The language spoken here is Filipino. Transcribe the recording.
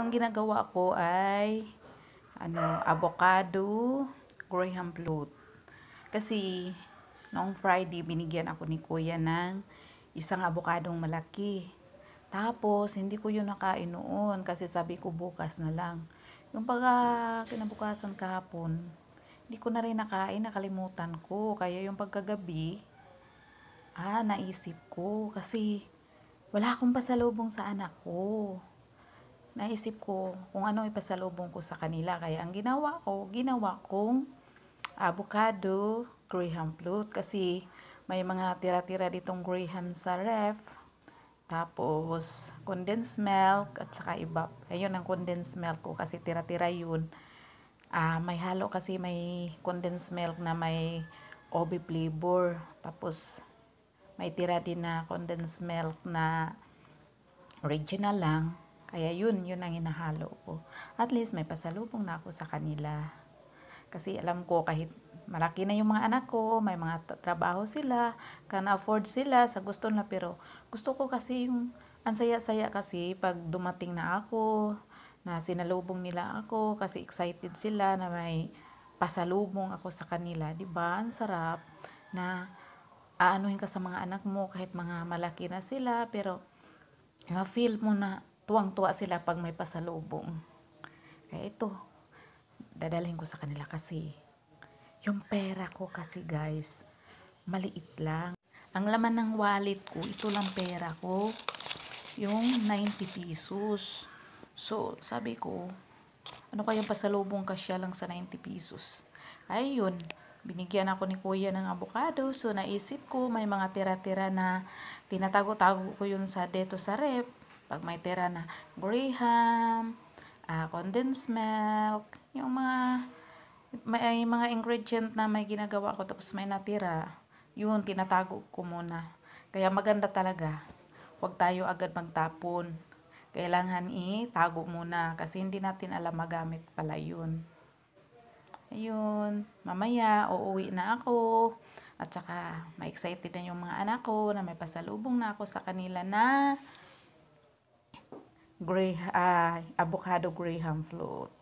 ang ginagawa ko ay ano, avocado, graham float. Kasi noong Friday binigyan ako ni Kuya ng isang abokadong malaki. Tapos hindi ko 'yun nakain noon kasi sabi ko bukas na lang. Yung pagka ah, kinabukasan kahapon, hindi ko na rin nakain, nakalimutan ko. Kaya yung pagkagabi, ah, naisip ko kasi wala akong pasalubong sa anak ko naisip ko kung ano ipasalubong ko sa kanila. Kaya ang ginawa ko, ginawa kong avocado graham fruit kasi may mga tira-tira ditong graham sa ref. Tapos, condensed milk at saka iba. Ayun ang condensed milk ko kasi tira-tira yun. Uh, may halo kasi may condensed milk na may obi flavor. Tapos, may tira din na condensed milk na original lang. Kaya yun, yun ang hinahalo ko. At least may pasalubong na ako sa kanila. Kasi alam ko kahit malaki na yung mga anak ko, may mga trabaho sila, can afford sila sa gusto nila. Pero gusto ko kasi yung, ang saya-saya kasi pag dumating na ako, na sinalubong nila ako kasi excited sila na may pasalubong ako sa kanila, 'di ba? Ang sarap na aanuhin ka sa mga anak mo kahit mga malaki na sila pero na feel mo na tuwang-tuwa sila pag may pasalubong. Kaya ito, dadalhin ko sa kanila kasi yung pera ko kasi guys, maliit lang. Ang laman ng wallet ko, ito lang pera ko, yung 90 pesos. So, sabi ko, ano kayang pasalubong ka siya lang sa 90 pesos? Ayun, binigyan ako ni kuya ng abokado. So, naisip ko, may mga tira-tira na tinatago-tago ko yun sa deto sa rep. Pag may tira na graham, uh, condensed milk, yung mga may mga ingredient na may ginagawa ko tapos may natira, yun tinatago ko muna. Kaya maganda talaga. Huwag tayo agad magtapon. Kailangan itago muna kasi hindi natin alam magamit pala yun. Ayun, mamaya uuwi na ako. At saka, ma-excited na yung mga anak ko na may pasalubong na ako sa kanila na gray, uh, avocado graham float.